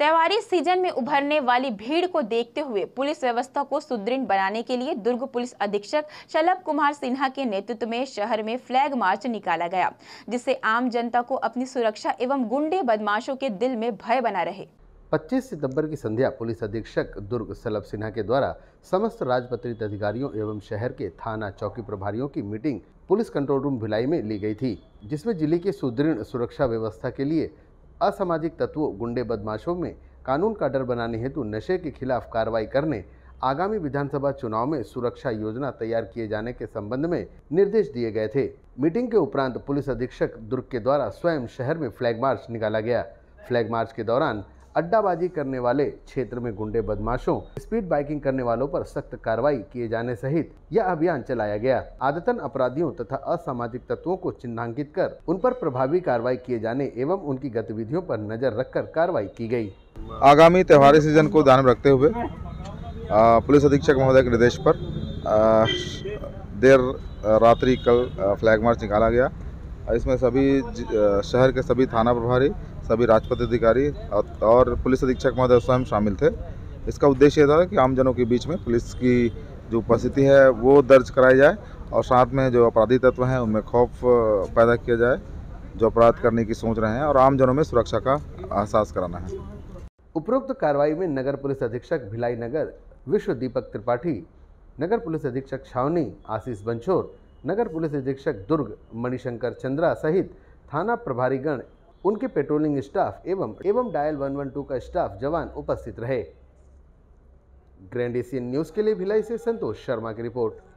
त्योहारी सीजन में उभरने वाली भीड़ को देखते हुए पुलिस व्यवस्था को सुदृढ़ बनाने के लिए दुर्ग पुलिस अधीक्षक शलभ कुमार सिन्हा के नेतृत्व में शहर में फ्लैग मार्च निकाला गया जिससे आम जनता को अपनी सुरक्षा एवं गुंडे बदमाशों के दिल में भय बना रहे 25 सितंबर की संध्या पुलिस अधीक्षक दुर्ग सलभ सिन्हा के द्वारा समस्त राजपत्रित अधिकारियों एवं शहर के थाना चौकी प्रभारियों की meeting police control room Bhilai में ली गई थी जिसमें जिले के सुदृढ़ सुरक्षा व्यवस्था के लिए असामाजिक तत्वों गुंडे बदमाशों में कानून का डर बनाने हेतु नशे के खिलाफ कार्रवाई करने आगामी विधानसभा चुनाव में सुरक्षा योजना तैयार किए जाने के संबंध में निर्देश दिए गए थे मीटिंग के उपरांत पुलिस अधीक्षक दुर्ग के द्वारा स्वयं शहर में फ्लैग मार्च निकाला गया फ्लैग मार्च के दौरान अड्डाबाजी करने वाले क्षेत्र में गुंडे बदमाशों स्पीड बाइकिंग करने वालों पर सख्त कार्रवाई किए जाने सहित यह अभियान चलाया गया आदतन अपराधियों तथा असामाजिक तत्वों को चिन्हांकित कर उन पर प्रभावी कार्रवाई किए जाने एवं उनकी गतिविधियों पर नजर रखकर कार्रवाई की गयी आगामी त्योहारी सीजन को ध्यान में रखते हुए पुलिस अधीक्षक महोदय के निर्देश पर देर रात्रि कल फ्लैग मार्च निकाला गया इसमें सभी शहर के सभी थाना प्रभारी सभी राजपथ अधिकारी और पुलिस अधीक्षक महोदय स्वयं शामिल थे इसका उद्देश्य था कि आमजनों के बीच में पुलिस की जो उपस्थिति है वो दर्ज कराई जाए और साथ में जो अपराधी तत्व हैं उनमें खौफ पैदा किया जाए जो अपराध करने की सोच रहे हैं और आमजनों में सुरक्षा का एहसास कराना है उपरोक्त कार्रवाई में नगर पुलिस अधीक्षक भिलाई नगर विश्व दीपक त्रिपाठी नगर पुलिस अधीक्षक छावनी आशीष बंछोर नगर पुलिस अधीक्षक दुर्ग मणिशंकर चंद्रा सहित थाना प्रभारीगण उनके पेट्रोलिंग स्टाफ एवं एवं डायल 112 का स्टाफ जवान उपस्थित रहे ग्रैंड एशियन न्यूज़ के लिए भिलाई से संतोष शर्मा की रिपोर्ट